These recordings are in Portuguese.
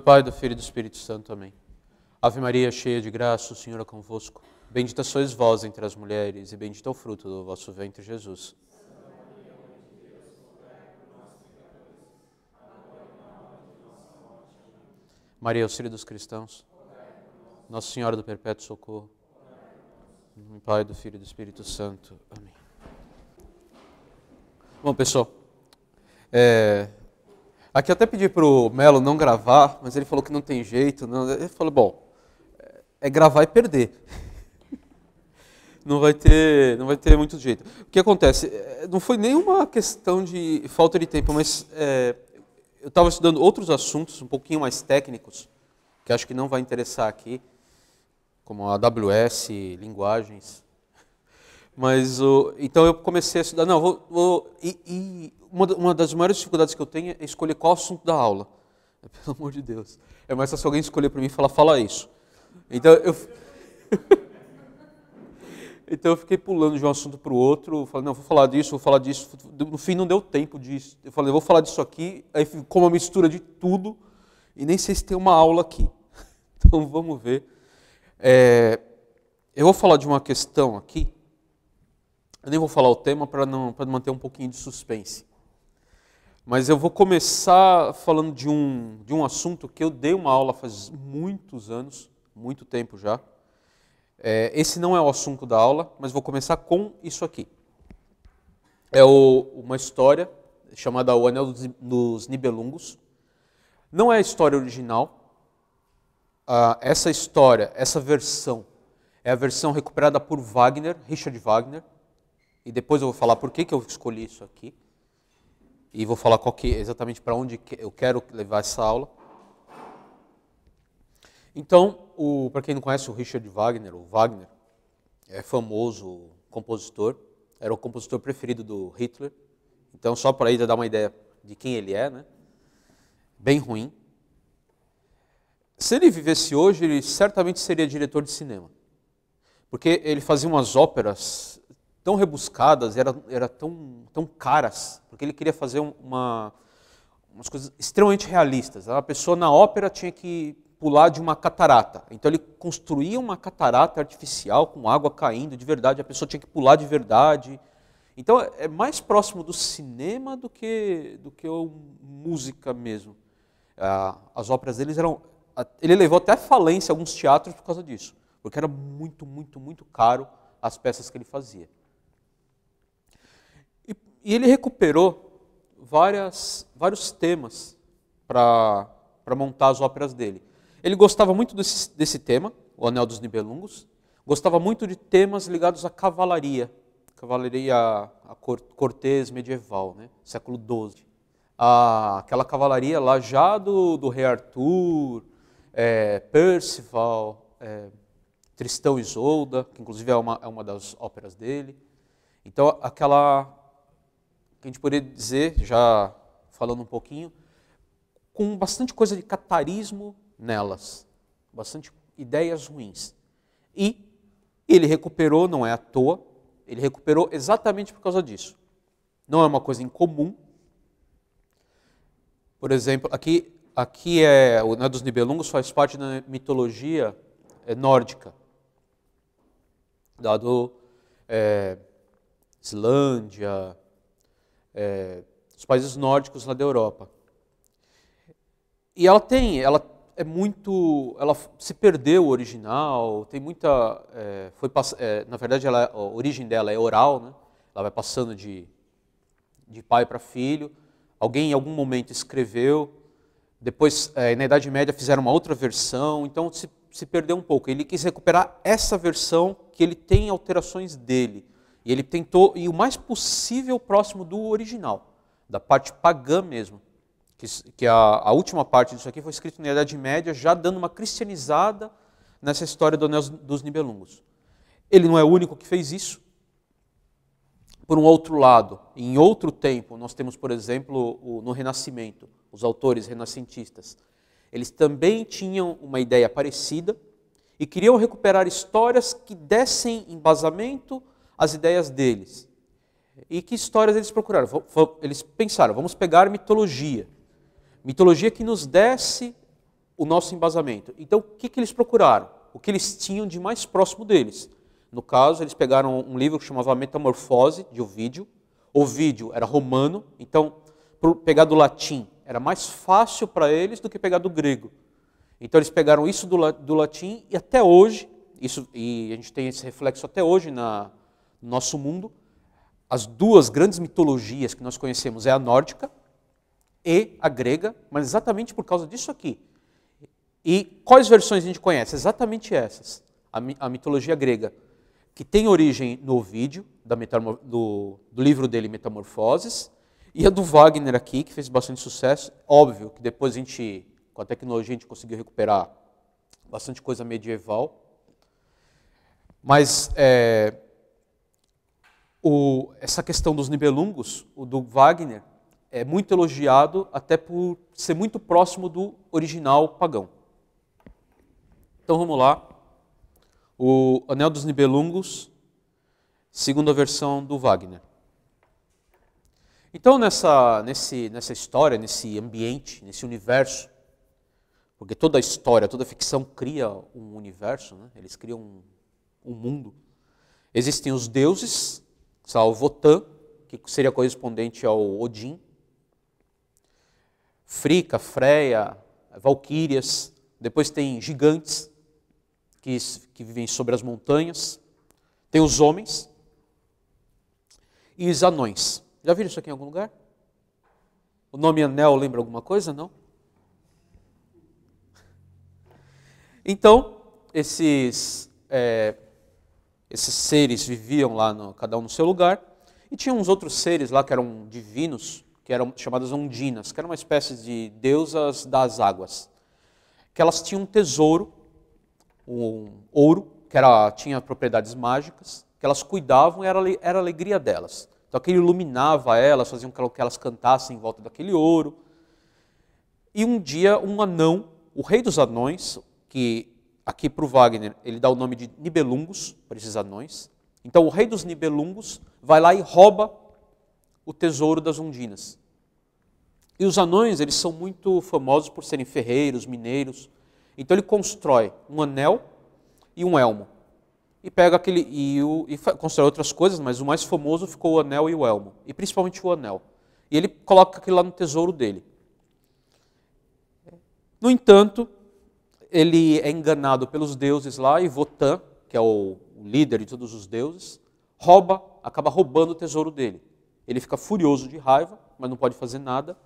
do Pai, do Filho e do Espírito Santo. Amém. Ave Maria, cheia de graça, o Senhor é convosco. Bendita sois vós entre as mulheres, e bendito é o fruto do vosso ventre, Jesus. Maria, auxílio dos cristãos. Nossa Senhora do Perpétuo Socorro. Em nome do Pai, do Filho e do Espírito Santo. Amém. Bom, pessoal, é, Aqui até pedi para o Melo não gravar, mas ele falou que não tem jeito. Não. Ele falou, bom, é, é gravar e perder. não vai ter, não vai ter muito jeito. O que acontece? É, não foi nenhuma questão de falta de tempo, mas é, eu estava estudando outros assuntos um pouquinho mais técnicos, que acho que não vai interessar aqui, como a AWS, linguagens, mas o, então eu comecei a estudar. Não, vou, vou e, e uma, uma, das maiores dificuldades que eu tenho é escolher qual assunto da aula. Pelo amor de Deus. É mais fácil alguém escolher para mim e falar, fala isso. Então eu. então eu fiquei pulando de um assunto para o outro. Falei, não, vou falar disso, vou falar disso. No fim não deu tempo disso. Eu falei, vou falar disso aqui. Aí ficou uma mistura de tudo. E nem sei se tem uma aula aqui. então vamos ver. É, eu vou falar de uma questão aqui eu nem vou falar o tema para manter um pouquinho de suspense. Mas eu vou começar falando de um, de um assunto que eu dei uma aula faz muitos anos, muito tempo já. É, esse não é o assunto da aula, mas vou começar com isso aqui. É o, uma história chamada O Anel dos, dos Nibelungos. Não é a história original. Ah, essa história, essa versão, é a versão recuperada por Wagner, Richard Wagner, e depois eu vou falar por que, que eu escolhi isso aqui, e vou falar que, exatamente para onde eu quero levar essa aula. Então, para quem não conhece o Richard Wagner, o Wagner é famoso compositor, era o compositor preferido do Hitler. Então, só para ainda dar uma ideia de quem ele é, né? Bem ruim. Se ele vivesse hoje, ele certamente seria diretor de cinema. Porque ele fazia umas óperas tão rebuscadas, eram era tão, tão caras, porque ele queria fazer uma, umas coisas extremamente realistas. A pessoa na ópera tinha que pular de uma catarata. Então ele construía uma catarata artificial com água caindo de verdade, a pessoa tinha que pular de verdade. Então é mais próximo do cinema do que do que o música mesmo. Ah, as óperas deles eram ele levou até falência alguns teatros por causa disso, porque era muito, muito, muito caro as peças que ele fazia e ele recuperou várias, vários temas para montar as óperas dele. Ele gostava muito desse, desse tema, o Anel dos Nibelungos, gostava muito de temas ligados à cavalaria, cavalaria a cortês medieval, né? século XII. Ah, aquela cavalaria lá já do, do rei Arthur, é, Percival, é, Tristão e Isolda, que inclusive é uma, é uma das óperas dele. Então, aquela que a gente poderia dizer, já falando um pouquinho, com bastante coisa de catarismo nelas, bastante ideias ruins. E ele recuperou, não é à toa, ele recuperou exatamente por causa disso. Não é uma coisa incomum. Por exemplo, aqui, aqui é o né, dos Nibelungos faz parte da mitologia é, nórdica, dado é, Islândia, é, os países nórdicos lá da Europa. E ela tem, ela é muito, ela se perdeu o original, tem muita, é, foi é, na verdade ela, a origem dela é oral, né? Ela vai passando de de pai para filho. Alguém em algum momento escreveu, depois é, na Idade Média fizeram uma outra versão, então se, se perdeu um pouco. Ele quis recuperar essa versão que ele tem alterações dele e ele tentou ir o mais possível próximo do original, da parte pagã mesmo. Que, que a, a, última parte disso aqui foi escrita na Idade Média, já dando uma cristianizada nessa história do Anel dos Nibelungos. Ele não é o único que fez isso. Por um outro lado, em outro tempo, nós temos, por exemplo, o, no Renascimento, os autores renascentistas. Eles também tinham uma ideia parecida e queriam recuperar histórias que dessem embasamento as ideias deles. E que histórias eles procuraram? Eles pensaram, vamos pegar mitologia. Mitologia que nos desse o nosso embasamento. Então, o que, que eles procuraram? O que eles tinham de mais próximo deles. No caso, eles pegaram um livro que chamava Metamorfose, de Ovídio. Ovídio era romano, então, pegar do latim era mais fácil para eles do que pegar do grego. Então, eles pegaram isso do, do latim e até hoje, isso, e a gente tem esse reflexo até hoje na, no nosso mundo, as duas grandes mitologias que nós conhecemos é a nórdica e a grega, mas exatamente por causa disso aqui. E quais versões a gente conhece? Exatamente essas. A, mitologia grega, que tem origem no Ovídio, do, do livro dele Metamorfoses, e a do Wagner aqui, que fez bastante sucesso. Óbvio que depois a gente, com a tecnologia, a gente conseguiu recuperar bastante coisa medieval. Mas é, o, essa questão dos Nibelungos, o do Wagner, é muito elogiado até por ser muito próximo do original pagão. Então vamos lá. O Anel dos Nibelungos, segunda versão do Wagner. Então nessa, nesse, nessa história, nesse ambiente, nesse universo, porque toda a história, toda a ficção cria um universo, né? eles criam um, um mundo. Existem os deuses, Salvotan, que seria correspondente ao Odin, Frica, Freia, Valquírias, depois tem gigantes que, que vivem sobre as montanhas, tem os homens e os anões. Já viram isso aqui em algum lugar? O nome Anel lembra alguma coisa? Não? Então, esses é, esses seres viviam lá, no, cada um no seu lugar, e tinha uns outros seres lá que eram divinos, que eram chamadas ondinas, que eram uma espécie de deusas das águas, que elas tinham um tesouro, um ouro, que era, tinha propriedades mágicas, que elas cuidavam e era, era a alegria delas. Então aquilo iluminava elas, fazia com que elas cantassem em volta daquele ouro. E um dia um anão, o rei dos anões, que aqui para o Wagner, ele dá o nome de Nibelungos, para esses anões. Então o rei dos Nibelungos vai lá e rouba o tesouro das Undinas. E os anões, eles são muito famosos por serem ferreiros, mineiros. Então ele constrói um anel e um elmo. E pega aquele e, o, e constrói outras coisas, mas o mais famoso ficou o anel e o elmo, e principalmente o anel. E ele coloca aquilo lá no tesouro dele. No entanto, ele é enganado pelos deuses lá e Votan, que é o líder de todos os deuses, rouba, acaba roubando o tesouro dele. Ele fica furioso de raiva, mas não pode fazer nada,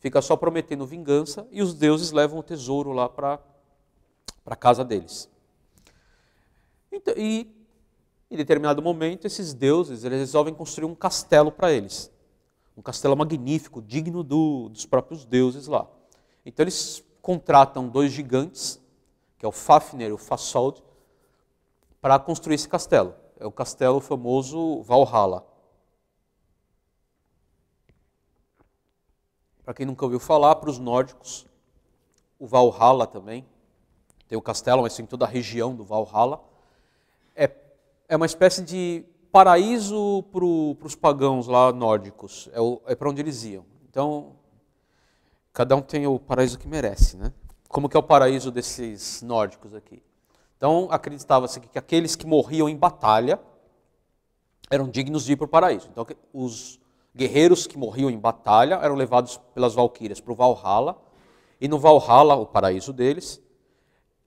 fica só prometendo vingança e os deuses levam o tesouro lá para a casa deles. Então, e em determinado momento, esses deuses eles resolvem construir um castelo para eles. Um castelo magnífico, digno do, dos próprios deuses lá. Então eles contratam dois gigantes, que é o Fafner e o Fasold, para construir esse castelo. É o castelo famoso Valhalla. Para quem nunca ouviu falar, para os nórdicos, o Valhalla também, tem o castelo, mas tem toda a região do Valhalla, é, é uma espécie de paraíso para os pagãos lá nórdicos, é, é para onde eles iam. Então, Cada um tem o paraíso que merece, né? Como que é o paraíso desses nórdicos aqui? Então, acreditava-se que aqueles que morriam em batalha eram dignos de ir para o paraíso. Então, os guerreiros que morriam em batalha eram levados pelas valquírias para o Valhalla, e no Valhalla, o paraíso deles,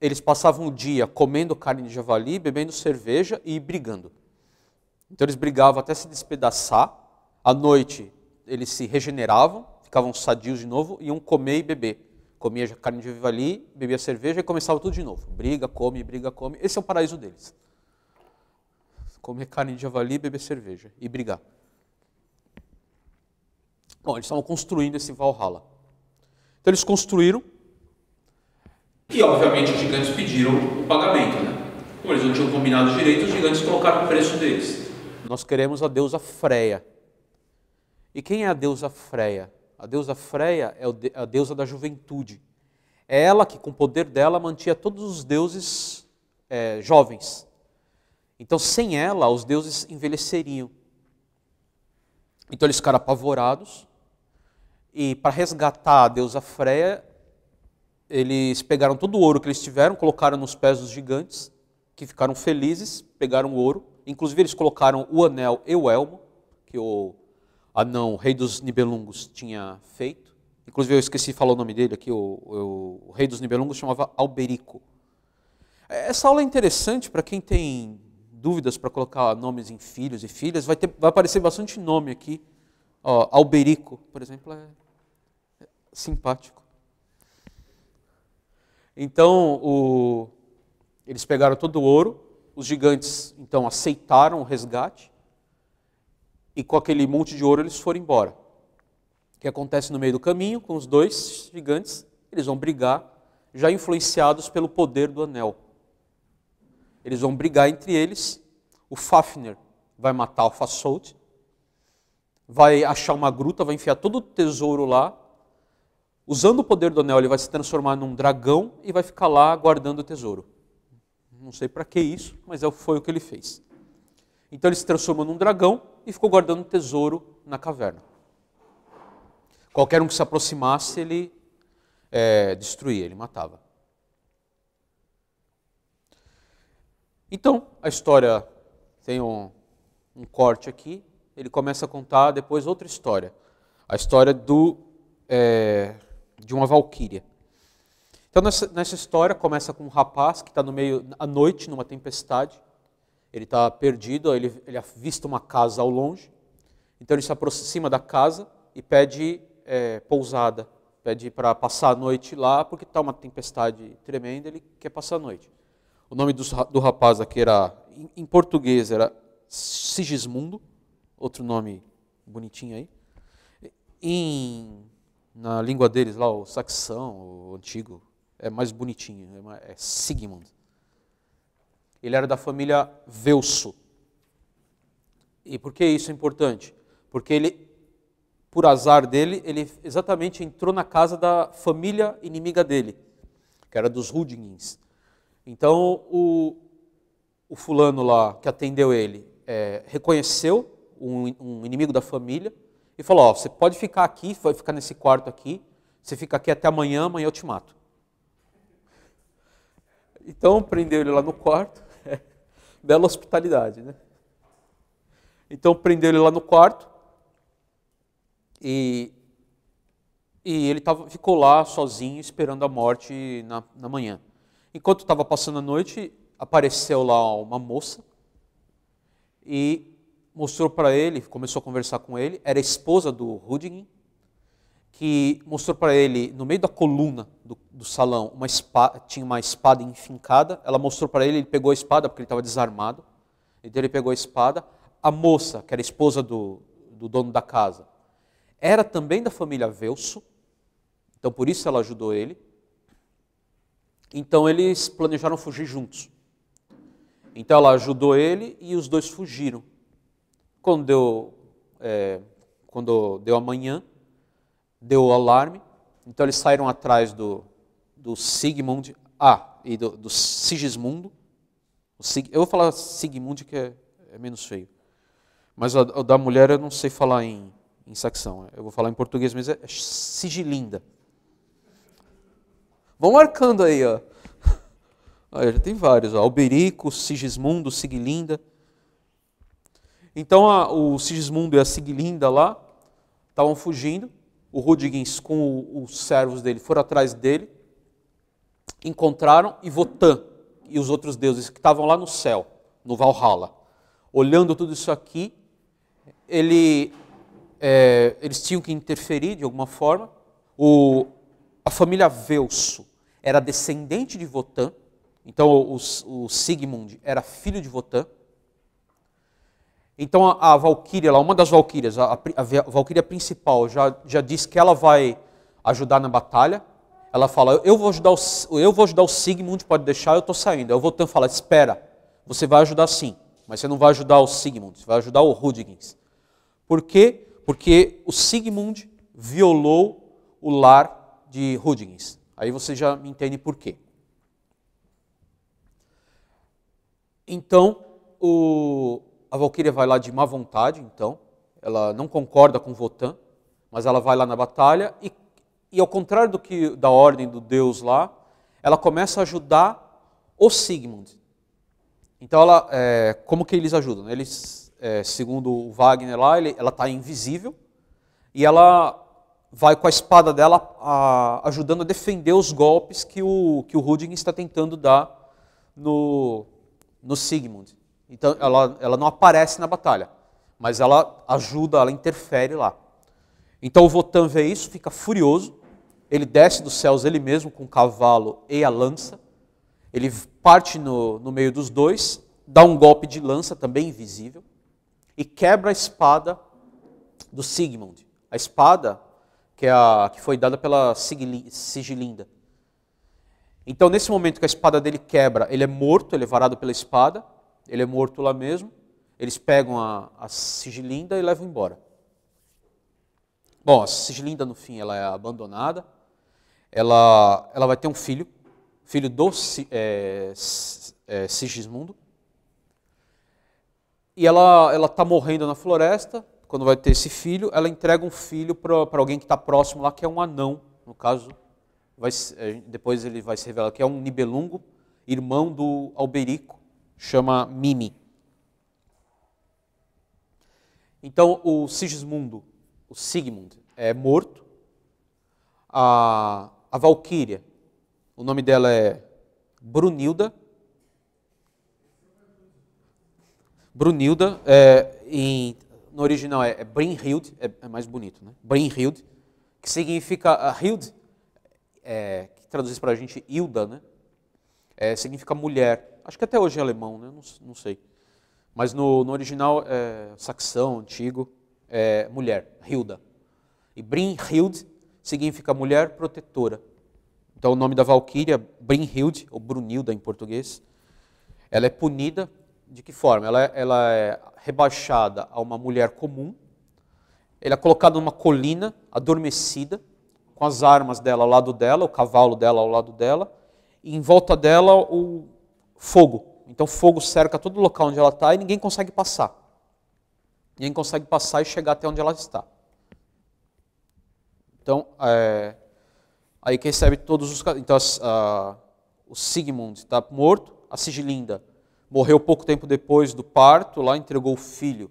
eles passavam o dia comendo carne de javali, bebendo cerveja e brigando. Então eles brigavam até se despedaçar, à noite eles se regeneravam ficavam sadios de novo, iam comer e beber. Comia carne de viva ali, bebia cerveja e começava tudo de novo. Briga, come, briga, come. Esse é o paraíso deles. Comer carne de javali, beber cerveja e brigar. Bom, eles estavam construindo esse Valhalla. Então eles construíram. E obviamente os gigantes pediram o pagamento, né? Como eles não tinham combinado direito, os gigantes colocaram o preço deles. Nós queremos a deusa Freia. E quem é a deusa Freia? a deusa Freia é a deusa da juventude. É ela que, com o poder dela, mantinha todos os deuses é, jovens. Então, sem ela, os deuses envelheceriam. Então, eles ficaram apavorados. E, para resgatar a deusa Freia, eles pegaram todo o ouro que eles tiveram, colocaram nos pés dos gigantes, que ficaram felizes, pegaram o ouro. Inclusive, eles colocaram o anel e o elmo, que o anão, ah, não, o rei dos Nibelungos tinha feito. Inclusive eu esqueci de falar o nome dele aqui, o, o, o rei dos Nibelungos chamava Alberico. É, essa aula é interessante para quem tem dúvidas para colocar nomes em filhos e filhas, vai, ter, vai aparecer bastante nome aqui. Ó, Alberico, por exemplo, é, é simpático. Então, o, eles pegaram todo o ouro, os gigantes então aceitaram o resgate, e com aquele monte de ouro eles foram embora. O que acontece no meio do caminho com os dois gigantes? Eles vão brigar, já influenciados pelo poder do anel. Eles vão brigar entre eles. O Fafner vai matar o Fasolt, vai achar uma gruta, vai enfiar todo o tesouro lá. Usando o poder do anel, ele vai se transformar num dragão e vai ficar lá guardando o tesouro. Não sei para que isso, mas é foi o que ele fez. Então ele se transforma num dragão e ficou guardando o tesouro na caverna. Qualquer um que se aproximasse, ele é, destruía, ele matava. Então, a história tem um, um corte aqui. Ele começa a contar depois outra história. A história do, é, de uma valquíria. Então, nessa, nessa, história, começa com um rapaz que está no meio, à noite, numa tempestade. Ele está perdido, ele, ele avista uma casa ao longe. Então ele se aproxima da casa e pede é, pousada, pede para passar a noite lá, porque está uma tempestade tremenda, ele quer passar a noite. O nome do, do rapaz aqui era, em, em português, era Sigismundo, outro nome bonitinho aí. Em, na língua deles lá, o saxão, o antigo, é mais bonitinho, é, é Sigmund. Ele era da família Velso. E por que isso é importante? Porque ele, por azar dele, ele exatamente entrou na casa da família inimiga dele, que era dos Rudinins. Então o, o fulano lá que atendeu ele é, reconheceu um, um, inimigo da família e falou: você pode ficar aqui, vai ficar nesse quarto aqui, você fica aqui até amanhã, amanhã eu te mato. Então prendeu ele lá no quarto bela hospitalidade, né? Então prendeu ele lá no quarto e, e ele tava, ficou lá sozinho esperando a morte na, na manhã. Enquanto estava passando a noite, apareceu lá uma moça e mostrou para ele, começou a conversar com ele, era esposa do Rudin, que mostrou para ele, no meio da coluna do, do salão, uma espada, tinha uma espada enfincada. Ela mostrou para ele, ele pegou a espada, porque ele estava desarmado. Então ele pegou a espada. A moça, que era esposa do, do dono da casa, era também da família Velso, então por isso ela ajudou ele. Então eles planejaram fugir juntos. Então ela ajudou ele e os dois fugiram. Quando deu, é, quando deu amanhã, deu o alarme, então eles saíram atrás do, do Sigmund A e do, do Sigismundo. Sig, eu vou falar Sigmund que é, é menos feio, mas o, da mulher eu não sei falar em, em saxão, eu vou falar em português, mas é, é Sigilinda. Vão marcando aí, ó. aí já tem vários, ó. Alberico, Sigismundo, Sigilinda. Então a, o Sigismundo e a Sigilinda lá estavam fugindo o Rudigens com os servos dele foram atrás dele, encontraram e Votan e os outros deuses que estavam lá no céu, no Valhalla. Olhando tudo isso aqui, ele, é, eles tinham que interferir de alguma forma. O, a família Velso era descendente de Votan, então o, o Sigmund era filho de Votan. Então a, a Valkyria, lá, uma das Valkyrias, a, a, Valkyria principal, já, já diz que ela vai ajudar na batalha. Ela fala, eu vou ajudar o, eu vou ajudar o Sigmund, pode deixar, eu estou saindo. Eu vou então falar, espera, você vai ajudar sim, mas você não vai ajudar o Sigmund, você vai ajudar o Rudigins. Por quê? Porque o Sigmund violou o lar de Rudigins. Aí você já me entende por quê. Então, o, a Valkyria vai lá de má vontade, então. Ela não concorda com Votan, mas ela vai lá na batalha e, e ao contrário do que da ordem do deus lá, ela começa a ajudar o Sigmund. Então, ela, é, como que eles ajudam? Né? Eles, é, segundo o Wagner lá, ele, ela está invisível e ela vai com a espada dela a, ajudando a defender os golpes que o, que o Rudin está tentando dar no, no Sigmund. Então ela, ela não aparece na batalha, mas ela ajuda, ela interfere lá. Então o Votan vê isso, fica furioso, ele desce dos céus ele mesmo com o cavalo e a lança, ele parte no, no meio dos dois, dá um golpe de lança também invisível e quebra a espada do Sigmund. A espada que, é a, que foi dada pela Sigilinda. Então, nesse momento que a espada dele quebra, ele é morto, ele é varado pela espada ele é morto lá mesmo, eles pegam a, a sigilinda e levam embora. Bom, a sigilinda no fim ela é abandonada, ela, ela vai ter um filho, filho do é, é, Sigismundo, e ela ela está morrendo na floresta. Quando vai ter esse filho, ela entrega um filho para alguém que está próximo lá, que é um anão, no caso. Vai, é, depois ele vai se revelar que é um Nibelungo, irmão do Alberico, chama Mimi. Então o Sigismundo, o Sigmund, é morto. A, a Valquíria, o nome dela é Brunilda. Brunilda, é, em, no original é, é é, é, mais bonito, né? Brynhild, que significa, a Hild, é, que traduz para a gente Hilda, né? É, significa mulher acho que até hoje é alemão, né? não, não sei. Mas no, no original é, saxão, antigo, é mulher, Hilda. E Brynhild significa mulher protetora. Então o nome da valquíria, Brynhild, ou Brunilda em português, ela é punida de que forma? Ela, ela é rebaixada a uma mulher comum, ela é colocada numa colina, adormecida, com as armas dela ao lado dela, o cavalo dela ao lado dela, e em volta dela o, fogo. Então fogo cerca todo o local onde ela está e ninguém consegue passar. Ninguém consegue passar e chegar até onde ela está. Então, é, aí que recebe todos os... Então, a, o Sigmund está morto, a Sigilinda morreu pouco tempo depois do parto, lá entregou o filho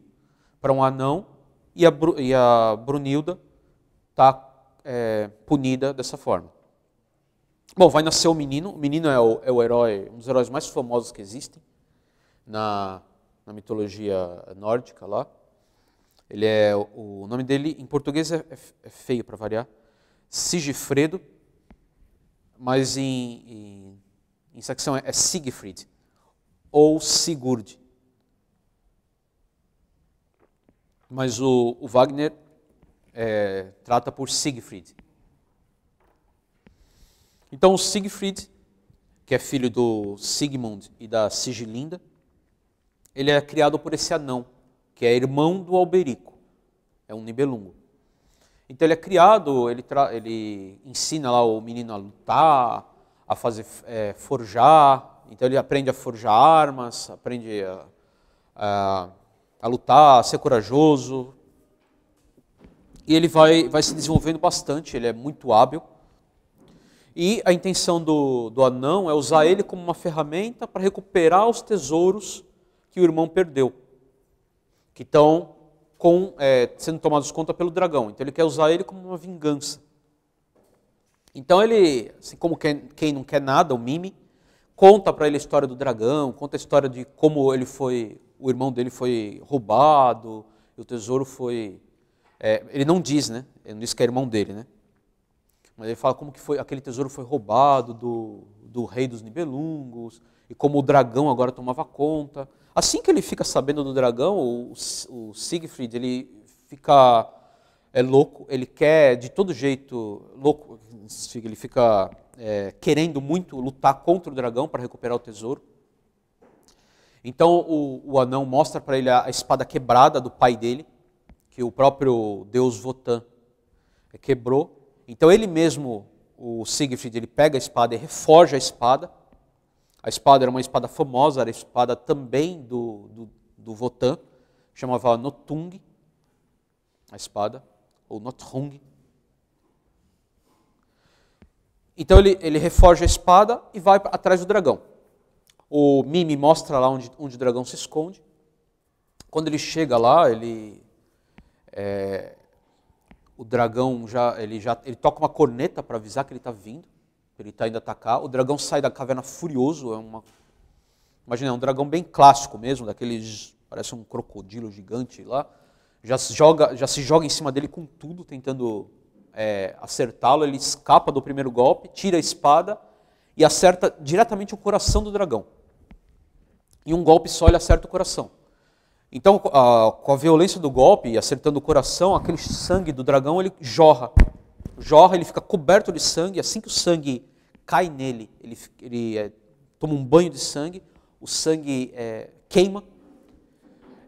para um anão, e a, e a Brunilda está é, punida dessa forma. Bom, vai nascer o menino. O menino é o, é o herói, um dos heróis mais famosos que existem na, na mitologia nórdica lá. Ele é o, o nome dele em português é, é, é feio para variar, Sigifredo, mas em, em, em saxão é, é Siegfried ou Sigurd. Mas o, o Wagner é, trata por Siegfried. Então, Siegfried, que é filho do Sigmund e da Sigilinda, ele é criado por esse anão, que é irmão do Alberico, é um nibelungo. Então ele é criado, ele, ele ensina lá o menino a lutar, a fazer é, forjar, então ele aprende a forjar armas, aprende a, a, a, lutar, a ser corajoso. E ele vai, vai se desenvolvendo bastante, ele é muito hábil. E a intenção do, do anão é usar ele como uma ferramenta para recuperar os tesouros que o irmão perdeu, que estão com, é, sendo tomados conta pelo dragão. Então ele quer usar ele como uma vingança. Então ele, assim como quem, quem não quer nada, o Mimi, conta para ele a história do dragão, conta a história de como ele foi, o irmão dele foi roubado, e o tesouro foi. É, ele não diz, né? Ele não diz que é irmão dele, né? Mas ele fala como que foi, aquele tesouro foi roubado do, do rei dos Nibelungos, e como o dragão agora tomava conta. Assim que ele fica sabendo do dragão, o, o Siegfried, ele fica é louco, ele quer de todo jeito, louco, ele fica é, querendo muito lutar contra o dragão para recuperar o tesouro. Então o, o anão mostra para ele a, a, espada quebrada do pai dele, que o próprio deus Votan é, quebrou, então ele mesmo, o Siegfried, ele pega a espada e reforja a espada. A espada era uma espada famosa, era a espada também do, do, do Votan, chamava Notung, a espada, ou Notung. Então ele, ele reforja a espada e vai atrás do dragão. O Mimi mostra lá onde, onde o dragão se esconde. Quando ele chega lá, ele é, o dragão já ele já ele toca uma corneta para avisar que ele está vindo, que ele está indo atacar. O dragão sai da caverna furioso, é uma imagina é um dragão bem clássico mesmo, daqueles parece um crocodilo gigante lá. Já se joga já se joga em cima dele com tudo, tentando é, acertá-lo. Ele escapa do primeiro golpe, tira a espada e acerta diretamente o coração do dragão. Em um golpe só ele acerta o coração. Então, a, com a violência do golpe, acertando o coração, aquele sangue do dragão ele jorra. Jorra, ele fica coberto de sangue. Assim que o sangue cai nele, ele, ele é, toma um banho de sangue, o sangue é, queima.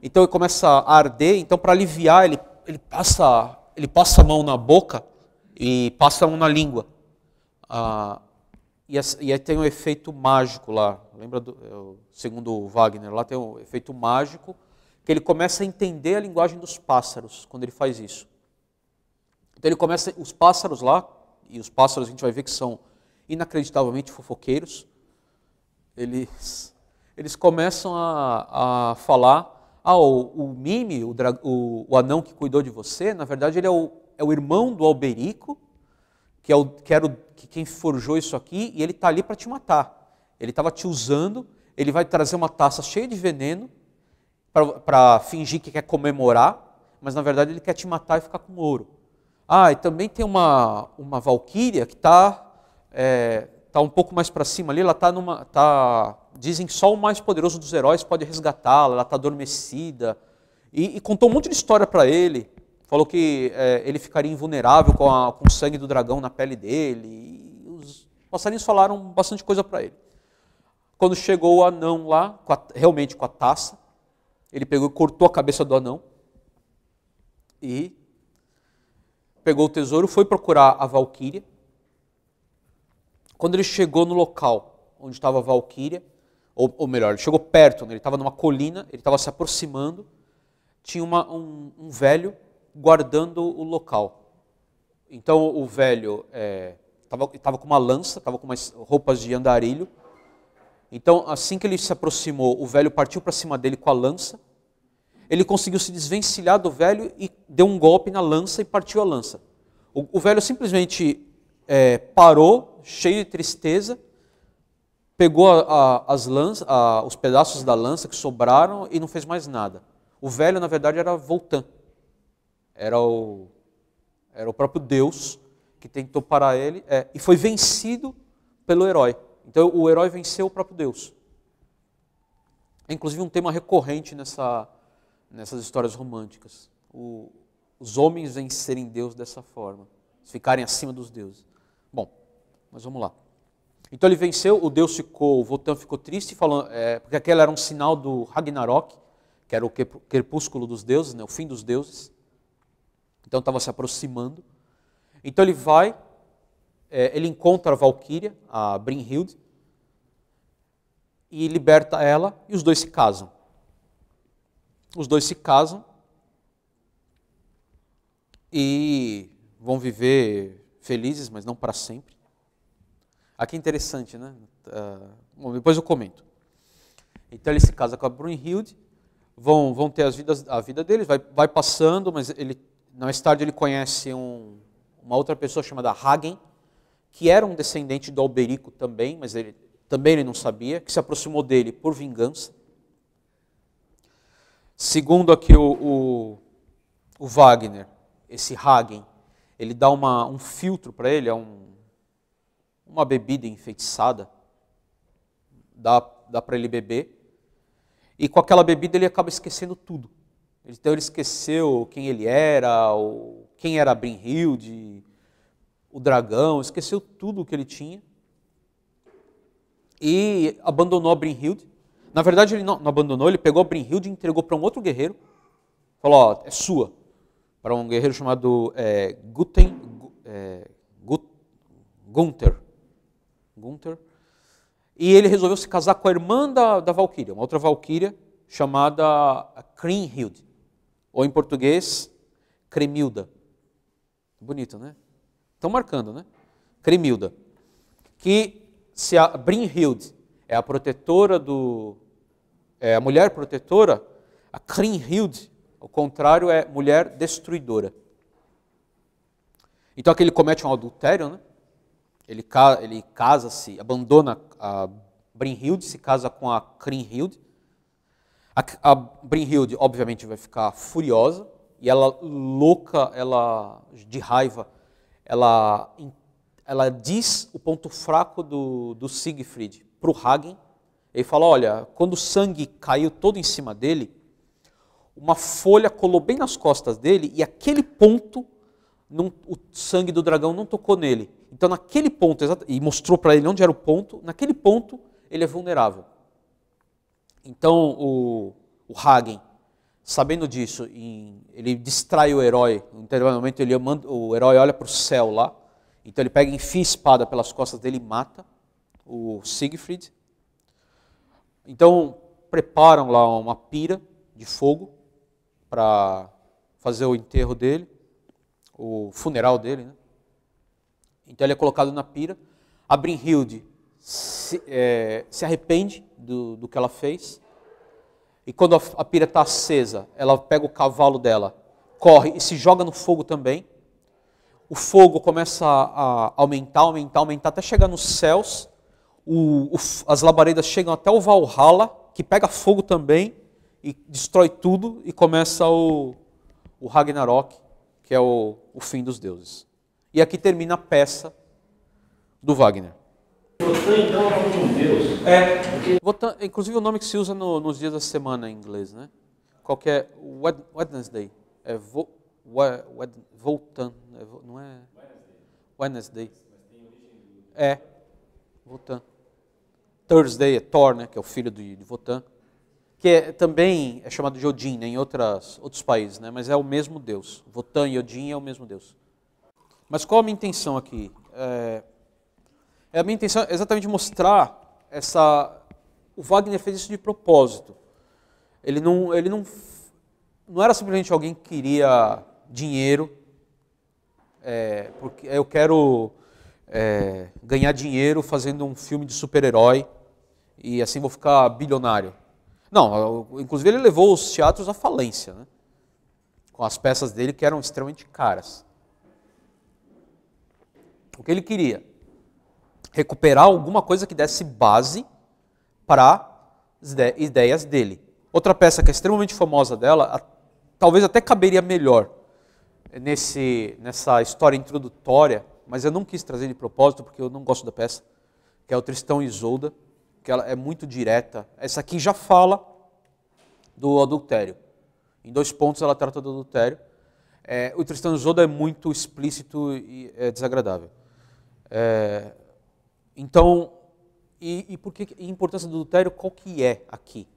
Então ele começa a arder. Então, para aliviar, ele, ele, passa, ele passa a mão na boca e passa a mão na língua. Ah, e, e, aí tem um efeito mágico lá. Lembra do é segundo Wagner? Lá tem um efeito mágico que ele começa a entender a linguagem dos pássaros quando ele faz isso. Então ele começa, os pássaros lá, e os pássaros a gente vai ver que são inacreditavelmente fofoqueiros, eles, eles começam a, a falar, ah, o, o Mimi, o, o, o anão que cuidou de você, na verdade ele é o, é o irmão do Alberico, que, é o, que era o, que quem forjou isso aqui, e ele está ali para te matar. Ele estava te usando, ele vai trazer uma taça cheia de veneno, para fingir que quer comemorar, mas na verdade ele quer te matar e ficar com ouro. Ah, e também tem uma, uma valquíria que está é, tá um pouco mais para cima ali, ela está numa. Tá, dizem que só o mais poderoso dos heróis pode resgatá-la, ela está adormecida. E, e, contou um monte de história para ele. Falou que é, ele ficaria invulnerável com, a, com o sangue do dragão na pele dele. E os passarinhos falaram bastante coisa para ele. Quando chegou o anão lá, com a, realmente com a taça, ele pegou e cortou a cabeça do anão e pegou o tesouro, foi procurar a Valquíria. Quando ele chegou no local onde estava a Valquíria, ou, ou, melhor, ele chegou perto, né? ele estava numa colina, ele estava se aproximando, tinha uma, um, um, velho guardando o local. Então o velho estava é, com uma lança, estava com umas roupas de andarilho, então, assim que ele se aproximou, o velho partiu para cima dele com a lança. Ele conseguiu se desvencilhar do velho e deu um golpe na lança e partiu a lança. O, o velho simplesmente é, parou, cheio de tristeza, pegou a, a, as lança, a, os pedaços da lança que sobraram e não fez mais nada. O velho, na verdade, era Voltan. Era o, era o próprio Deus que tentou parar ele é, e foi vencido pelo herói. Então o herói venceu o próprio Deus. É inclusive um tema recorrente nessa, nessas histórias românticas. O, os homens vencerem Deus dessa forma, ficarem acima dos deuses. Bom, mas vamos lá. Então ele venceu, o Deus ficou, o Votan ficou triste, falando, é, porque aquele era um sinal do Ragnarok, que era o crepúsculo dos deuses, né, o fim dos deuses. Então estava se aproximando. Então ele vai é, ele encontra a Valkyria, a Brynhild, e liberta ela, e os dois se casam. Os dois se casam e vão viver felizes, mas não para sempre. Aqui ah, é interessante, né? Uh, bom, depois eu comento. Então ele se casa com a brinhild vão, vão ter as vidas, a vida deles, vai, vai passando, mas ele, mais tarde ele conhece um, uma outra pessoa chamada Hagen, que era um descendente do Alberico também, mas ele, também ele não sabia, que se aproximou dele por vingança. Segundo aqui o, o, o Wagner, esse Hagen, ele dá uma, um filtro para ele, é um, uma bebida enfeitiçada, dá, dá para ele beber, e com aquela bebida ele acaba esquecendo tudo. Então ele esqueceu quem ele era, quem era Brynhild, o dragão, esqueceu tudo o que ele tinha e abandonou a Brynhild. Na verdade, ele não, não abandonou, ele pegou a Brynhild e entregou para um outro guerreiro. Falou, ó, é sua. Para um guerreiro chamado é, Guten, é, Gunther. Gunther. E ele resolveu se casar com a irmã da, da Valkyria, uma outra Valkyria chamada Krinhild. Ou em português, Cremilda. Bonito, né? Estão marcando, né? Cremilda. Que se a Brynhild é a protetora do. É a mulher protetora, a Krimhild, ao contrário, é mulher destruidora. Então aquele comete um adultério, né? Ele, ele casa-se, abandona a Brynhild, se casa com a Krimhild. A, a Brynhild, obviamente, vai ficar furiosa e ela louca, ela de raiva, ela, ela diz o ponto fraco do, do Siegfried para o Hagen. Ele fala: olha, quando o sangue caiu todo em cima dele, uma folha colou bem nas costas dele e aquele ponto, não, o sangue do dragão não tocou nele. Então, naquele ponto, e mostrou para ele onde era o ponto, naquele ponto ele é vulnerável. Então, o, o Hagen Sabendo disso, ele distrai o herói. Intervalmente, ele manda, o herói olha para o céu lá. Então ele pega, enfia a espada pelas costas dele e mata o Siegfried. Então preparam lá uma pira de fogo para fazer o enterro dele, o funeral dele. Né? Então ele é colocado na pira. A Brynhilde se, é, se arrepende do, do que ela fez e quando a pira está acesa, ela pega o cavalo dela, corre e se joga no fogo também. O fogo começa a aumentar, aumentar, aumentar, até chegar nos céus. O, o, as labaredas chegam até o Valhalla, que pega fogo também e destrói tudo. E começa o, o Ragnarok, que é o, o fim dos deuses. E aqui termina a peça do Wagner. Votan, então, é o nome de Deus. É. Porque... Votan, inclusive, o nome que se usa no, nos dias da semana em inglês, né? Qualquer. Wednesday. É vo, we, wed, Votan. É vo, não é. Wednesday. É. Votan. Thursday é Thor, né, que é o filho de, de Votan, que é, também é chamado de Odin né, em outras, outros países, né, mas é o mesmo Deus. Votan e Odin é o mesmo Deus. Mas qual a minha intenção aqui? É, é a minha intenção é exatamente mostrar essa. O Wagner fez isso de propósito. Ele não, ele não, não era simplesmente alguém que queria dinheiro, é, porque eu quero é, ganhar dinheiro fazendo um filme de super-herói e assim vou ficar bilionário. Não, inclusive ele levou os teatros à falência, né? com as peças dele que eram extremamente caras. O que ele queria? recuperar alguma coisa que desse base para ideias dele. Outra peça que é extremamente famosa dela, a, talvez até caberia melhor nesse, nessa história introdutória, mas eu não quis trazer de propósito porque eu não gosto da peça, que é o Tristão e Isolda, que ela é muito direta. Essa aqui já fala do adultério. Em dois pontos ela trata do adultério. É, o Tristão e Isolda é muito explícito e é desagradável. É, então, e, e por que e a importância do adultério? Qual que é aqui?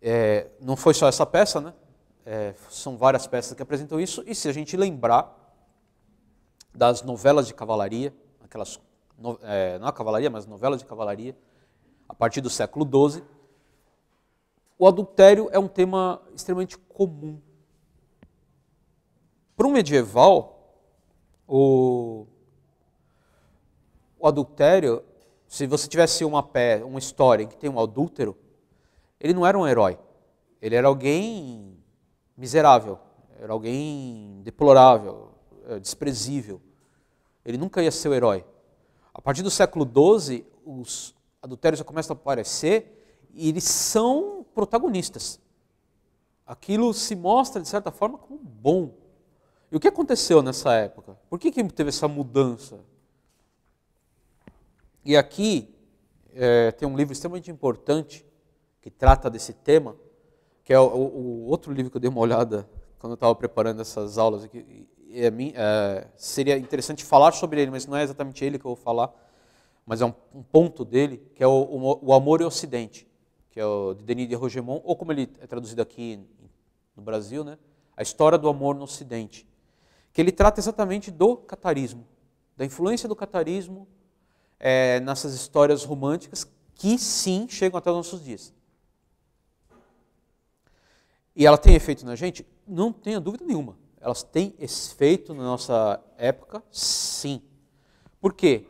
É, não foi só essa peça, né? É, são várias peças que apresentam isso. E se a gente lembrar das novelas de cavalaria, aquelas no, é, não a é cavalaria, mas novelas de cavalaria, a partir do século XII, o adultério é um tema extremamente comum. Para um medieval, o o adultério, se você tivesse uma, pé, uma história em que tem um adúltero, ele não era um herói. Ele era alguém miserável, era alguém deplorável, é, desprezível. Ele nunca ia ser o herói. A partir do século XII, os adultérios já começam a aparecer e eles são protagonistas. Aquilo se mostra, de certa forma, como bom. E o que aconteceu nessa época? Por que, que teve essa mudança? E aqui é, tem um livro extremamente importante que trata desse tema, que é o, o outro livro que eu dei uma olhada quando eu estava preparando essas aulas aqui. É, é, seria interessante falar sobre ele, mas não é exatamente ele que eu vou falar, mas é um, um ponto dele, que é o, o, o, Amor e o Ocidente, que é o de Denis de Rogemont, ou como ele é traduzido aqui no Brasil, né? A História do Amor no Ocidente, que ele trata exatamente do catarismo, da influência do catarismo é, nessas histórias românticas que sim chegam até os nossos dias. E ela tem efeito na gente? Não tenha dúvida nenhuma. Elas têm efeito na nossa época, sim. Por quê?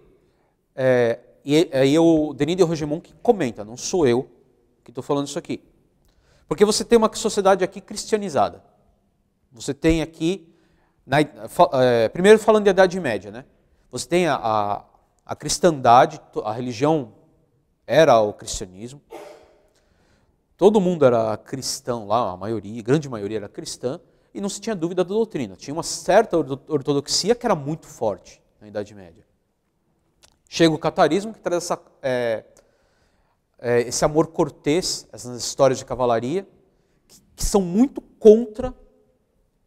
É, e aí o Denis de Rogemont que comenta, não sou eu que estou falando isso aqui. Porque você tem uma sociedade aqui cristianizada. Você tem aqui, na, é, primeiro falando da Idade Média, né? Você tem a, a a cristandade, a religião era o cristianismo. Todo mundo era cristão lá, a maioria, a grande maioria era cristã, e não se tinha dúvida da doutrina. Tinha uma certa ortodoxia que era muito forte na Idade Média. Chega o catarismo, que traz essa, é, é, esse amor cortês, essas histórias de cavalaria, que, que são muito contra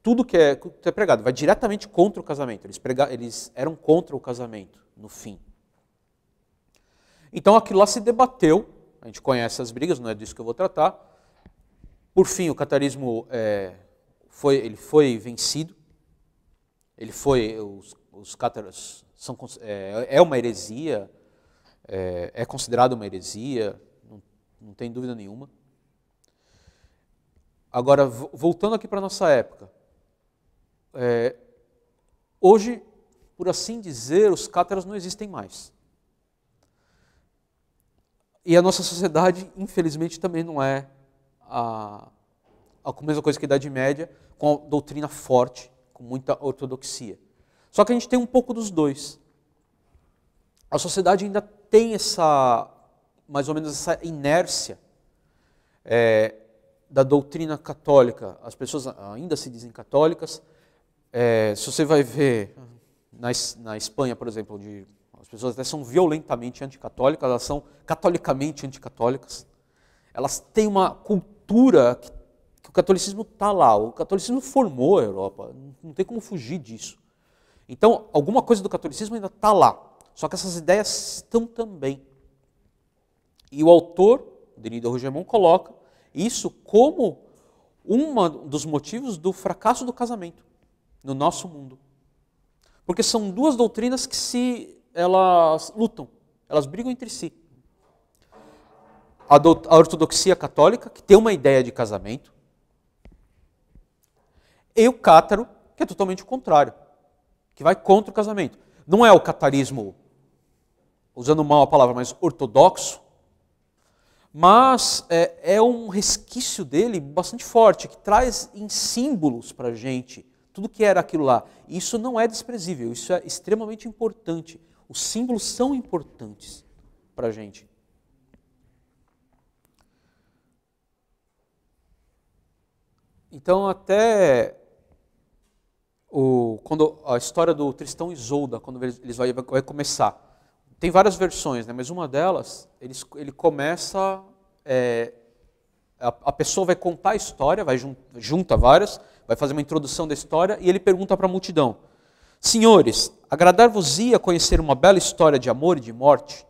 tudo que é, que é, pregado. Vai diretamente contra o casamento. Eles, prega, eles eram contra o casamento, no fim. Então aquilo lá se debateu, a gente conhece as brigas, não é disso que eu vou tratar. Por fim, o catarismo é, foi, ele foi vencido, ele foi, os, os cátaros são, é, é uma heresia, é, é considerado uma heresia, não, não tem dúvida nenhuma. Agora, voltando aqui para a nossa época, é, hoje, por assim dizer, os cátaros não existem mais. E a nossa sociedade, infelizmente, também não é a, a mesma coisa que a Idade Média, com a doutrina forte, com muita ortodoxia. Só que a gente tem um pouco dos dois. A sociedade ainda tem essa, mais ou menos, essa inércia é, da doutrina católica. As pessoas ainda se dizem católicas. É, se você vai ver na, na Espanha, por exemplo, onde as pessoas até são violentamente anticatólicas, elas são catolicamente anticatólicas. Elas têm uma cultura que, que o catolicismo está lá. O catolicismo formou a Europa, não tem como fugir disso. Então, alguma coisa do catolicismo ainda está lá. Só que essas ideias estão também. E o autor, Denis de Rougemont, coloca isso como um dos motivos do fracasso do casamento no nosso mundo. Porque são duas doutrinas que se elas lutam, elas brigam entre si. A, do, a ortodoxia católica, que tem uma ideia de casamento, e o cátaro, que é totalmente o contrário, que vai contra o casamento. Não é o catarismo, usando mal a palavra, mas ortodoxo, mas é, é, um resquício dele bastante forte, que traz em símbolos para a gente tudo que era aquilo lá. Isso não é desprezível, isso é extremamente importante. Os símbolos são importantes para a gente. Então, até o, quando a história do Tristão e Isolda, quando eles, vai, vai começar. Tem várias versões, né? mas uma delas, eles, ele começa. É, a, a, pessoa vai contar a história, vai jun, junta várias, vai fazer uma introdução da história e ele pergunta para a multidão: Senhores, agradar-vos-ia conhecer uma bela história de amor e de morte,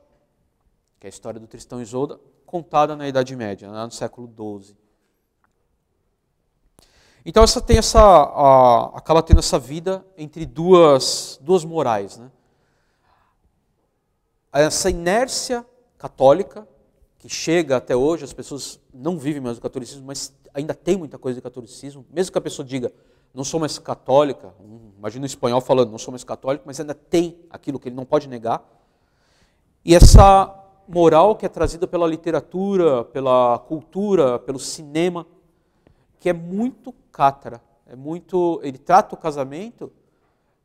que é a história do Tristão e Isolda, contada na Idade Média, né, no século XII. Então essa tem essa, a, acaba tendo essa vida entre duas, duas morais, né? Essa inércia católica que chega até hoje, as pessoas não vivem mais o catolicismo, mas ainda tem muita coisa de catolicismo, mesmo que a pessoa diga, não sou mais católica, imagina um espanhol falando, não sou mais católico, mas ainda tem aquilo que ele não pode negar. E essa moral que é trazida pela literatura, pela cultura, pelo cinema, que é muito cátara, é muito, ele trata o casamento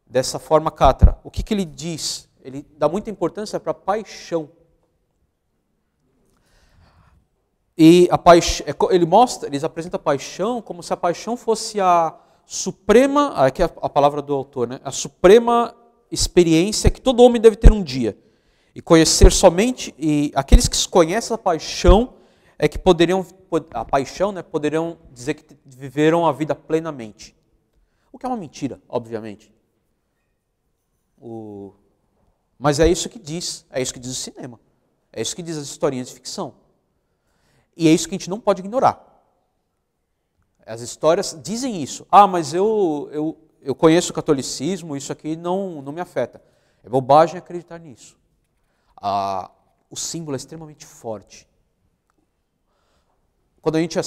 dessa forma cátara. O que, que ele diz? Ele dá muita importância para a paixão. E a paix... É ele mostra, eles apresentam a paixão como se a paixão fosse a suprema, aqui é a palavra do autor, né? a suprema experiência que todo homem deve ter um dia. E conhecer somente, e aqueles que conhecem a paixão é que poderiam, a paixão, né, poderiam dizer que viveram a vida plenamente. O que é uma mentira, obviamente. O... Mas é isso que diz, é isso que diz o cinema. É isso que diz as historinhas de ficção. E é isso que a gente não pode ignorar. As histórias dizem isso. Ah, mas eu, eu, eu conheço o catolicismo, isso aqui não, não me afeta. É bobagem acreditar nisso. Ah, o símbolo é extremamente forte. Quando a gente.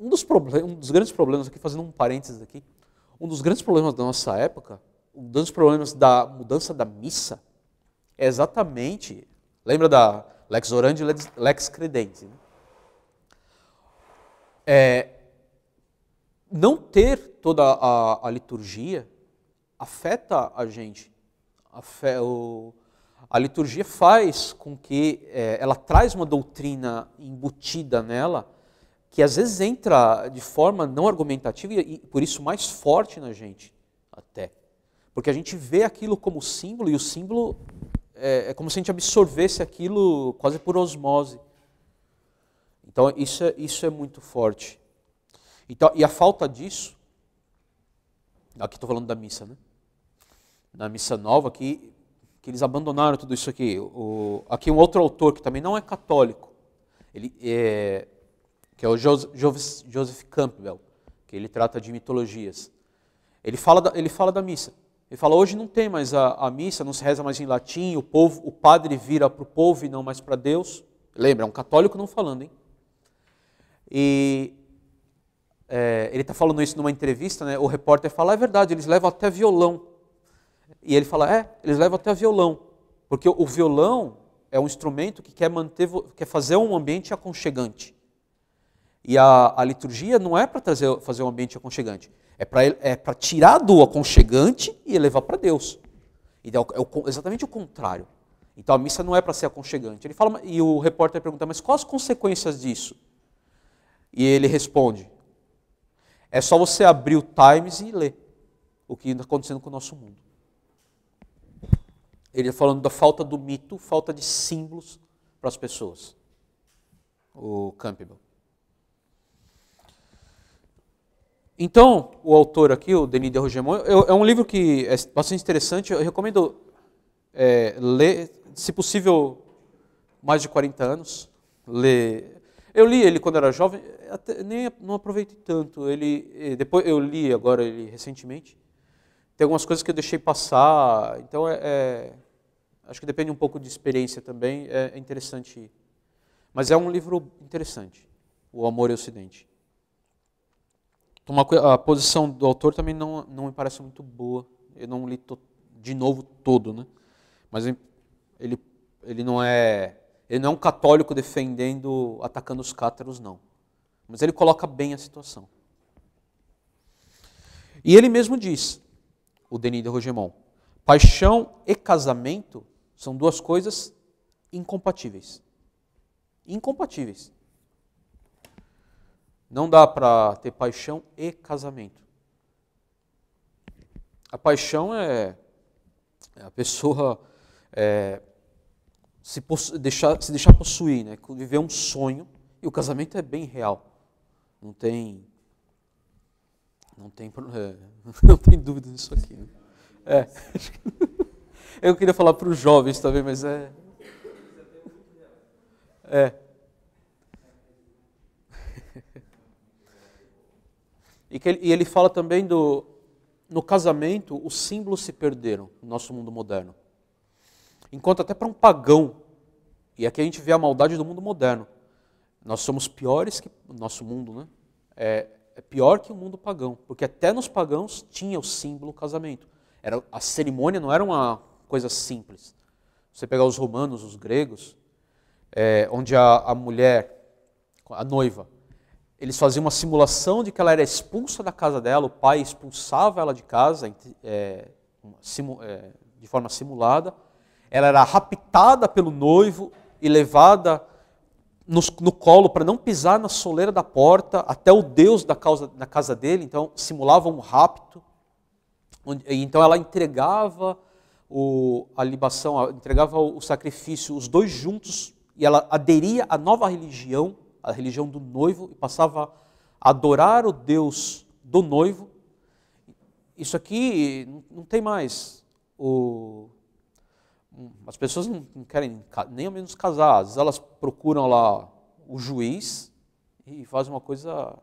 Um dos, um dos grandes problemas, aqui, fazendo um parênteses aqui, um dos grandes problemas da nossa época, um dos problemas da mudança da missa, é exatamente. Lembra da Lex Orandi e Lex Credente? Né? É, não ter toda a, a liturgia afeta a gente. A, fé, o, a liturgia faz com que é, ela traz uma doutrina embutida nela que às vezes entra de forma não argumentativa e, e por isso mais forte na gente até. Porque a gente vê aquilo como símbolo e o símbolo é, é como se a gente absorvesse aquilo quase por osmose. Então isso é, isso é muito forte. Então, e a falta disso, aqui estou falando da missa, né? Na missa nova, que, que eles abandonaram tudo isso aqui. O, aqui um outro autor que também não é católico, ele é, que é o Joseph, Joseph Campbell, que ele trata de mitologias. Ele fala da, ele fala da missa. Ele fala, hoje não tem mais a, a missa, não se reza mais em latim, o povo, o padre vira para o povo e não mais para Deus. Lembra, é um católico não falando, hein? E é, ele está falando isso numa entrevista, né? o repórter fala, é verdade, eles levam até violão. E ele fala, é, eles levam até violão. Porque o violão é um instrumento que quer, manter, quer fazer um ambiente aconchegante. E a, a liturgia não é para fazer um ambiente aconchegante, é para é pra tirar do aconchegante e levar para Deus. Então, é o, é exatamente o contrário. Então a missa não é para ser aconchegante. Ele fala, e o repórter pergunta, mas quais as consequências disso? E ele responde, é só você abrir o Times e ler o que está acontecendo com o nosso mundo. Ele está falando da falta do mito, falta de símbolos para as pessoas. O Campbell. Então, o autor aqui, o Denis de Rougemont, é um livro que é bastante interessante. Eu recomendo é, ler, se possível, mais de 40 anos. Ler. Eu li ele quando era jovem até, nem não aproveitei tanto. Ele eh, depois eu li agora ele recentemente. Tem algumas coisas que eu deixei passar. Então é, é acho que depende um pouco de experiência também. É, é interessante, mas é um livro interessante. O Amor e o Ocidente. a posição do autor também não não me parece muito boa. Eu não li to, de novo todo, né? Mas ele ele não é ele não é um católico defendendo, atacando os cátaros, não. Mas ele coloca bem a situação. E ele mesmo diz, o Denis de Rogemont, paixão e casamento são duas coisas incompatíveis. Incompatíveis. Não dá para ter paixão e casamento. A paixão é, é a pessoa é, se, deixar, se deixar possuir, né? viver um sonho, e o casamento é bem real. Não tem. Não tem, é, não tem dúvida disso aqui. Né? É. Eu queria falar para os jovens também, mas é. É. E, que, e ele fala também do. No casamento, os símbolos se perderam no nosso mundo moderno. Enquanto até para um pagão, e aqui a gente vê a maldade do mundo moderno, nós somos piores que o nosso mundo, né? É, é pior que o mundo pagão, porque até nos pagãos tinha o símbolo casamento. Era a cerimônia não era uma coisa simples. Você pegar os romanos, os gregos, é, onde a, a mulher, a noiva, eles faziam uma simulação de que ela era expulsa da casa dela, o pai expulsava ela de casa é, simu, é, de forma simulada, ela era raptada pelo noivo e levada no, no colo para não pisar na soleira da porta, até o Deus da, causa, na casa dele, então simulava um rapto. Onde, então ela entregava o, a libação, entregava o, o sacrifício, os dois juntos, e ela aderia à nova religião, a religião do noivo, e passava a adorar o Deus do noivo. Isso aqui não tem mais o Hum, as pessoas não, querem nem ao menos casar, às vezes elas procuram lá o juiz e fazem uma coisa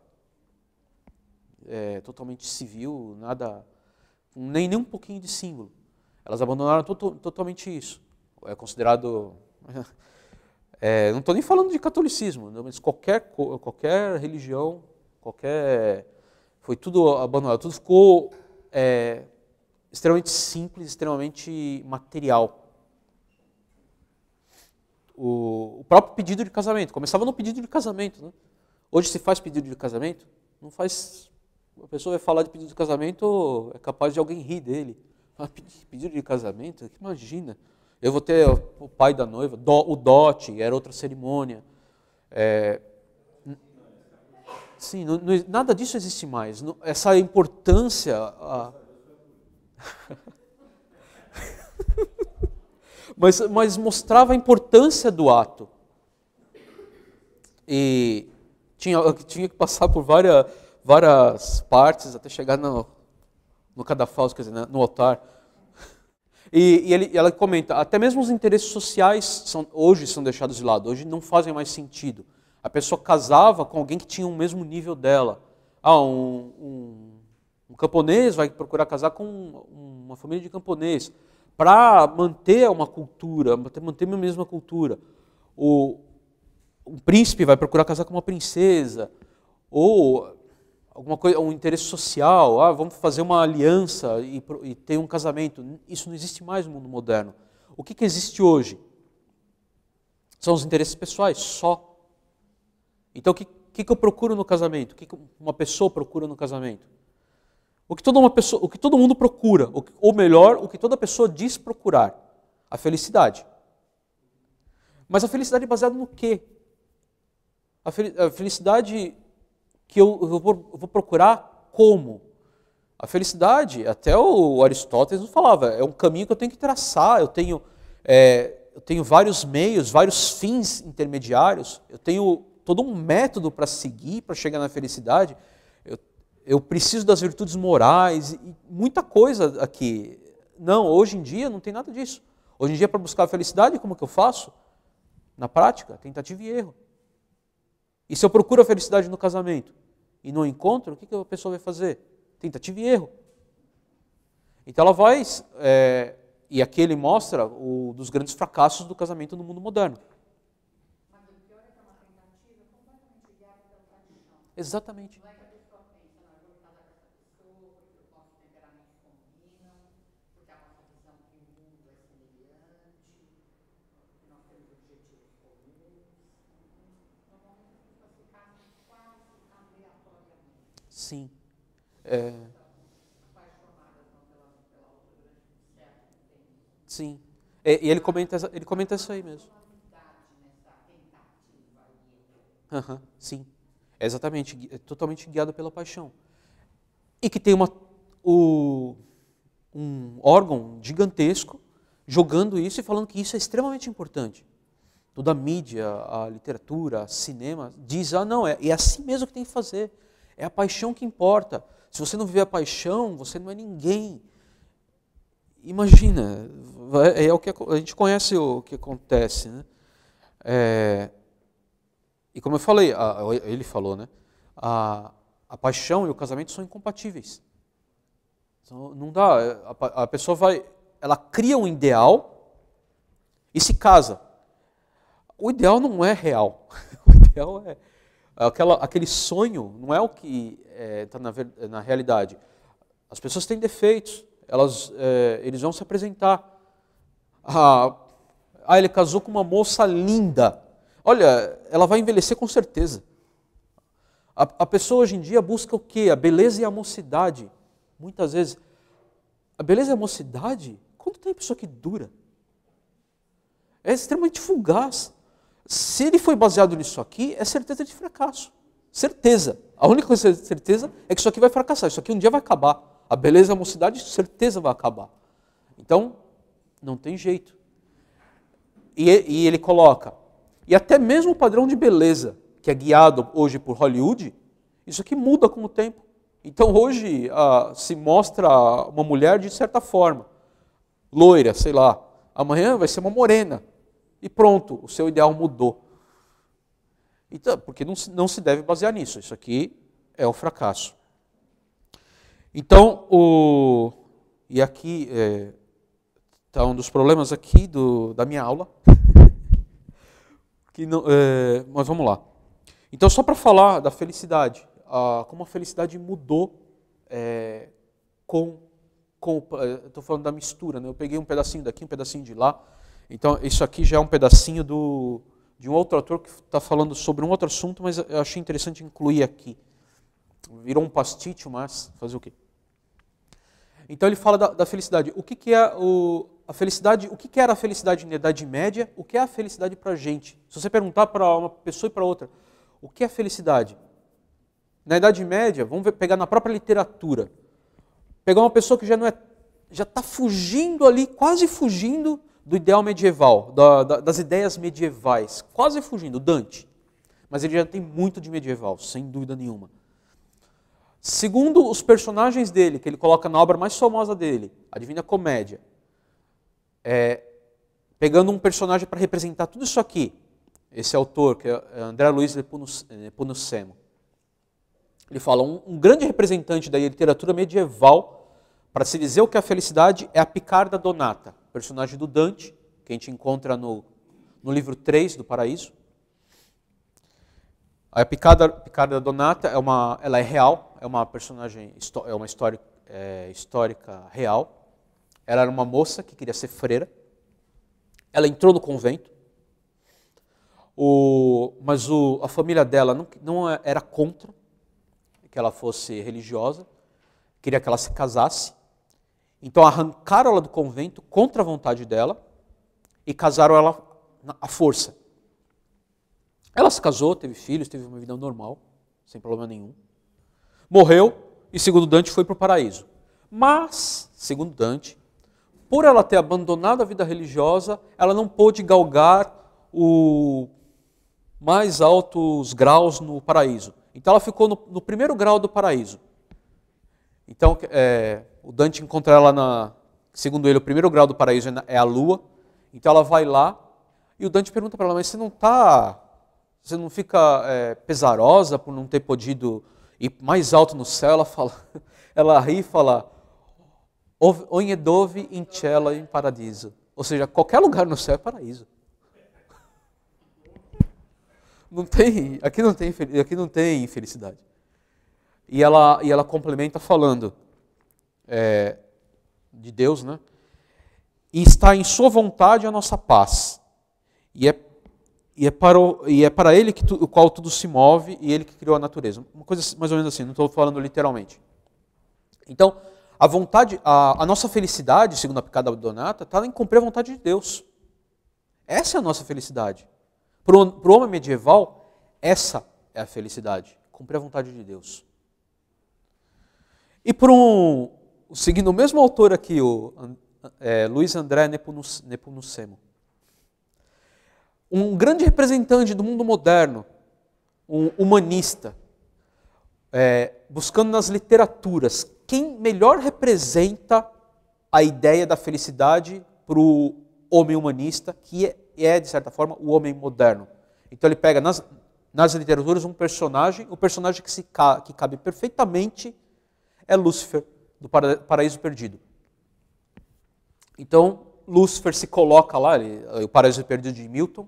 é, totalmente civil, nada, nem, nem um pouquinho de símbolo. Elas abandonaram to, totalmente isso. É considerado. É, não estou nem falando de catolicismo, mas qualquer, qualquer religião, qualquer. Foi tudo abandonado, tudo ficou é, extremamente simples, extremamente material o, o próprio pedido de casamento. Começava no pedido de casamento. Né? Hoje se faz pedido de casamento? Não faz. A pessoa vai falar de pedido de casamento, é capaz de alguém rir dele. Ah, pedido de casamento? Imagina. Eu vou ter o pai da noiva, o dote, era outra cerimônia. É, sim, não, não, nada disso existe mais. Essa importância. A... mas, mas mostrava a importância do ato. E tinha, tinha que passar por várias, várias partes até chegar no, no cadafalso, quer dizer, né, no altar. E, e ele, ela comenta, até mesmo os interesses sociais são, hoje são deixados de lado, hoje não fazem mais sentido. A pessoa casava com alguém que tinha o mesmo nível dela. Ah, um, um, um camponês vai procurar casar com uma família de camponês para manter uma cultura, manter a mesma cultura. O, um príncipe vai procurar casar com uma princesa, ou alguma coisa, um interesse social, ah, vamos fazer uma aliança e, e ter um casamento. Isso não existe mais no mundo moderno. O que, que existe hoje? São os interesses pessoais, só. Então, o que, que, que eu procuro no casamento? O que, que uma pessoa procura no casamento? O que, toda uma pessoa, o que todo mundo procura, ou melhor, o que toda pessoa diz procurar, a felicidade. Mas a felicidade é baseada no quê? A, felicidade que eu, vou, procurar como? A felicidade, até o Aristóteles falava, é um caminho que eu tenho que traçar, eu tenho, é, eu tenho vários meios, vários fins intermediários, eu tenho todo um método para seguir, para chegar na felicidade eu preciso das virtudes morais, muita coisa aqui. Não, hoje em dia não tem nada disso. Hoje em dia, para buscar a felicidade, como que eu faço? Na prática, tentativa e erro. E se eu procuro a felicidade no casamento e não encontro, o que, que a pessoa vai fazer? Tentativa e erro. Então ela vai, é, e aqui ele mostra o dos grandes fracassos do casamento no mundo moderno. Mas o pior é que é uma tentativa completamente Exatamente. Sim. É... Sim. É, e ele comenta, ele comenta isso aí mesmo. Uhum, sim, é exatamente, é totalmente guiado pela paixão. E que tem uma, o, um órgão gigantesco jogando isso e falando que isso é extremamente importante. Toda a mídia, a literatura, o cinema diz, ah não, é, é assim mesmo que tem que fazer. É a paixão que importa. Se você não viver a paixão, você não é ninguém. Imagina, é o que a gente conhece o que acontece, né? É, e como eu falei, a, ele falou, né? A, a paixão e o casamento são incompatíveis. Então, não dá. É, a, a pessoa vai, ela cria um ideal e se casa. O ideal não é real. O ideal é aquela, aquele sonho não é o que está é, tá na, na, realidade. As pessoas têm defeitos, elas, é, eles vão se apresentar. Ah, ah, ele casou com uma moça linda. Olha, ela vai envelhecer com certeza. A, a pessoa hoje em dia busca o quê? A beleza e a mocidade. Muitas vezes. A beleza e a mocidade? Quanto tempo isso aqui dura? É extremamente fugaz se ele foi baseado nisso aqui, é certeza de fracasso. Certeza. A única é certeza é que isso aqui vai fracassar, isso aqui um dia vai acabar. A beleza, é a mocidade, certeza vai acabar. Então, não tem jeito. E, e ele coloca, e até mesmo o padrão de beleza, que é guiado hoje por Hollywood, isso aqui muda com o tempo. Então hoje ah, se mostra uma mulher de certa forma, loira, sei lá. Amanhã vai ser uma morena e pronto, o seu ideal mudou. Então, porque não, não se deve basear nisso, isso aqui é o fracasso. Então, o, e aqui está é, tá um dos problemas aqui do, da minha aula. que não, é, mas vamos lá. Então, só para falar da felicidade, a, como a felicidade mudou é, com. É, Estou falando da mistura, né? eu peguei um pedacinho daqui, um pedacinho de lá, então, isso aqui já é um pedacinho do, de um outro autor que está falando sobre um outro assunto, mas eu achei interessante incluir aqui. Virou um pastiche, mas fazer o quê? Então ele fala da, da felicidade. O que, que é o, a felicidade? O que, que era a felicidade na Idade Média? O que é a felicidade para a gente? Se você perguntar para uma pessoa e para outra, o que é felicidade? Na Idade Média, vamos ver, pegar na própria literatura, pegar uma pessoa que já não é, já está fugindo ali, quase fugindo do ideal medieval, da, da, das ideias medievais, quase fugindo, Dante. Mas ele já tem muito de medieval, sem dúvida nenhuma. Segundo os personagens dele, que ele coloca na obra mais famosa dele, a Divina Comédia, é, pegando um personagem para representar tudo isso aqui, esse autor, que é André Luiz Nepomuceno, ele fala, um, um grande representante da literatura medieval, para se dizer o que é a felicidade é a picarda donata personagem do Dante, que a gente encontra no, no livro 3 do Paraíso. A Picada, Picada Donata é uma, ela é real, é uma personagem, é uma história, é, histórica real. Ela era uma moça que queria ser freira. Ela entrou no convento, o, mas o, a família dela não, não era contra que ela fosse religiosa, queria que ela se casasse. Então arrancaram ela do convento contra a vontade dela e casaram ela à força. Ela se casou, teve filhos, teve uma vida normal, sem problema nenhum. Morreu e, segundo Dante, foi para o paraíso. Mas, segundo Dante, por ela ter abandonado a vida religiosa, ela não pôde galgar o mais altos graus no paraíso. Então ela ficou no, no primeiro grau do paraíso. Então, é, o Dante encontra ela na, segundo ele, o primeiro grau do paraíso é, é a lua. Então ela vai lá e o Dante pergunta para ela: mas você não tá, você não fica é, pesarosa por não ter podido ir mais alto no céu? Ela fala, ela ri e fala: onde dove in cielo in paradiso. Ou seja, qualquer lugar no céu é paraíso. Não tem, aqui não tem, aqui não tem infelicidade. E ela, e ela complementa falando: é, de Deus, né? E está em Sua vontade a nossa paz. E é, e é, para, o, e é para Ele que tu, o qual tudo se move e Ele que criou a natureza. Uma coisa assim, mais ou menos assim, não estou falando literalmente. Então, a vontade, a, a nossa felicidade, segundo a picada Donata, está em cumprir a vontade de Deus. Essa é a nossa felicidade. Para o homem medieval, essa é a felicidade. Cumprir a vontade de Deus. E para um seguindo o mesmo autor aqui, o é, Luiz André Nepomucemo. Um grande representante do mundo moderno, um humanista, é, buscando nas literaturas quem melhor representa a ideia da felicidade para o homem humanista, que é, é, de certa forma, o homem moderno. Então ele pega nas, nas literaturas um personagem, o um personagem que, se, que cabe perfeitamente é Lúcifer, do paraíso perdido. Então, Lúcifer se coloca lá, ele, o paraíso perdido de Milton,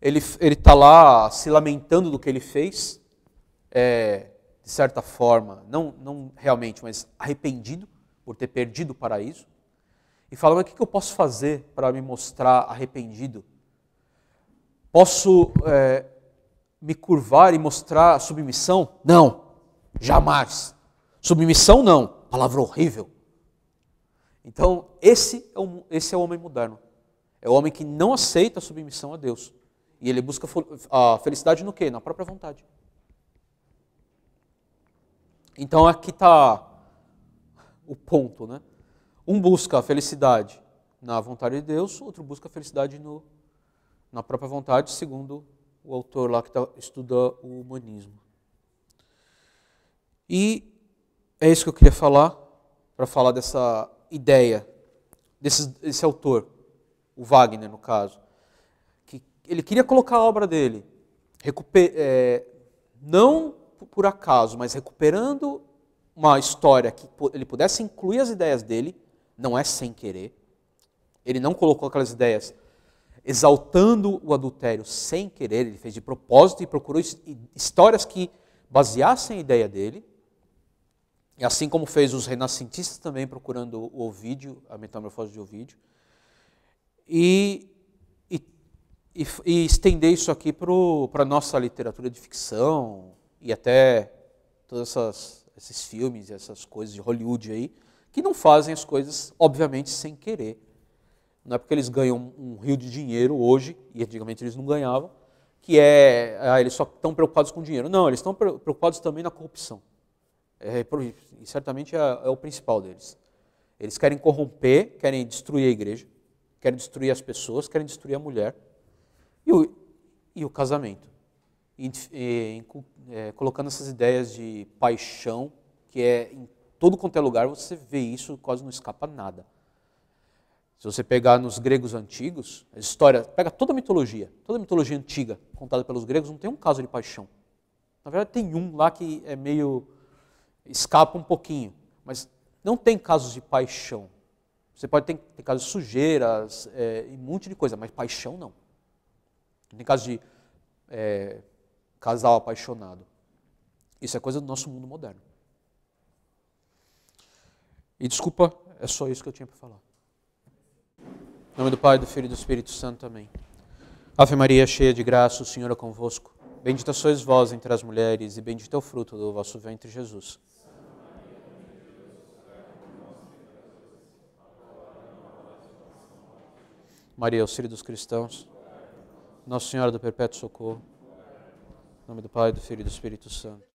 ele está lá se lamentando do que ele fez, é, de certa forma, não, não realmente, mas arrependido por ter perdido o paraíso, e fala: Mas o que eu posso fazer para me mostrar arrependido? Posso é, me curvar e mostrar submissão? Não, jamais. Submissão não palavra horrível. Então, esse é, o, esse é o homem moderno. É o homem que não aceita a submissão a Deus. E ele busca a felicidade no quê? Na própria vontade. Então, aqui está o ponto, né? Um busca a felicidade na vontade de Deus, outro busca a felicidade no, na própria vontade, segundo o autor lá que tá, estuda o humanismo. E é isso que eu queria falar, para falar dessa ideia, desse, desse autor, o Wagner, no caso. que Ele queria colocar a obra dele, recuper, é, não por acaso, mas recuperando uma história que ele pudesse incluir as ideias dele, não é sem querer. Ele não colocou aquelas ideias exaltando o adultério sem querer, ele fez de propósito e procurou histórias que baseassem a ideia dele, e assim como fez os renascentistas também, procurando o Ovídio, a metamorfose de Ovídio. E, e, e, estender isso aqui para a nossa literatura de ficção e até todos essas, esses filmes, essas coisas de Hollywood aí, que não fazem as coisas, obviamente, sem querer. Não é porque eles ganham um rio de dinheiro hoje, e antigamente eles não ganhavam, que é, ah, eles só estão preocupados com dinheiro. Não, eles estão preocupados também na corrupção. É, é e certamente é, é o principal deles. Eles querem corromper, querem destruir a igreja, querem destruir as pessoas, querem destruir a mulher e o, e o casamento. E, e, é, colocando essas ideias de paixão, que é em todo quanto é lugar, você vê isso, quase não escapa nada. Se você pegar nos gregos antigos, a história, pega toda a mitologia, toda a mitologia antiga contada pelos gregos, não tem um caso de paixão. Na verdade, tem um lá que é meio escapa um pouquinho, mas não tem casos de paixão. Você pode ter, ter casos de sujeiras é, e um monte de coisa, mas paixão não. Não tem caso de é, casal apaixonado. Isso é coisa do nosso mundo moderno. E desculpa, é só isso que eu tinha para falar. Em nome do Pai, do Filho e do Espírito Santo, amém. Ave Maria, cheia de graça, o Senhor é convosco. Bendita sois vós entre as mulheres, e bendito é o fruto do vosso ventre, Jesus. Maria, auxílio dos cristãos, Nossa Senhora do Perpétuo Socorro, em nome do Pai, do Filho e do Espírito Santo.